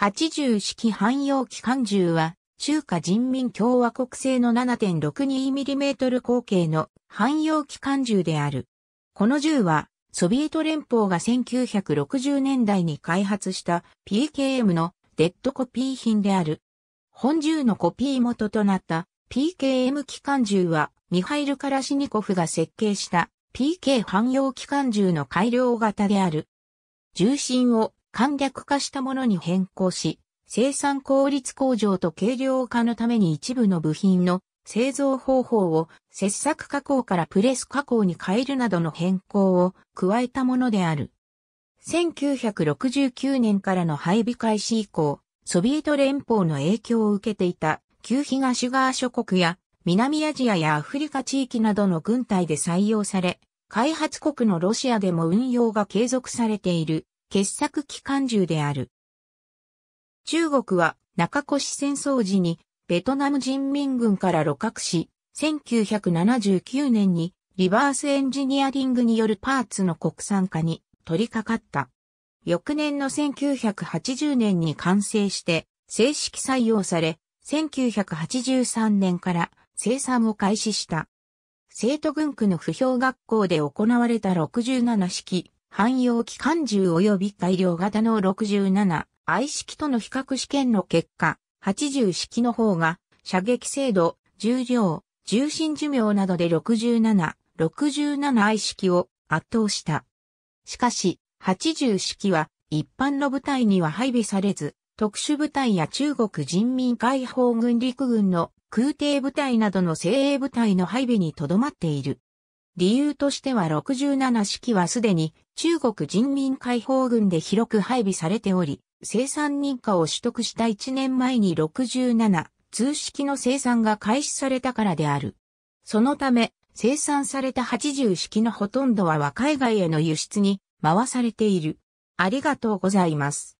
80式汎用機関銃は、中華人民共和国製の 7.62mm 口径の汎用機関銃である。この銃は、ソビエト連邦が1960年代に開発した PKM のデッドコピー品である。本銃のコピー元となった PKM 機関銃は、ミハイル・カラシニコフが設計した PK 汎用機関銃の改良型である。重心を簡略化したものに変更し、生産効率向上と軽量化のために一部の部品の製造方法を切削加工からプレス加工に変えるなどの変更を加えたものである。1969年からの配備開始以降、ソビエト連邦の影響を受けていた旧東側諸国や南アジアやアフリカ地域などの軍隊で採用され、開発国のロシアでも運用が継続されている傑作機関銃である。中国は中越戦争時にベトナム人民軍から露獲し、1979年にリバースエンジニアリングによるパーツの国産化に取り掛かった。翌年の1980年に完成して正式採用され、1983年から生産を開始した。生徒軍区の不評学校で行われた67式汎用機関銃及び改良型の67、愛式との比較試験の結果、80式の方が、射撃精度、重量、重心寿命などで67、6 7愛式を圧倒した。しかし、80式は一般の部隊には配備されず、特殊部隊や中国人民解放軍陸軍の空挺部隊などの精鋭部隊の配備にとどまっている。理由としては67式はすでに中国人民解放軍で広く配備されており、生産認可を取得した1年前に67、通式の生産が開始されたからである。そのため、生産された80式のほとんどは海外への輸出に回されている。ありがとうございます。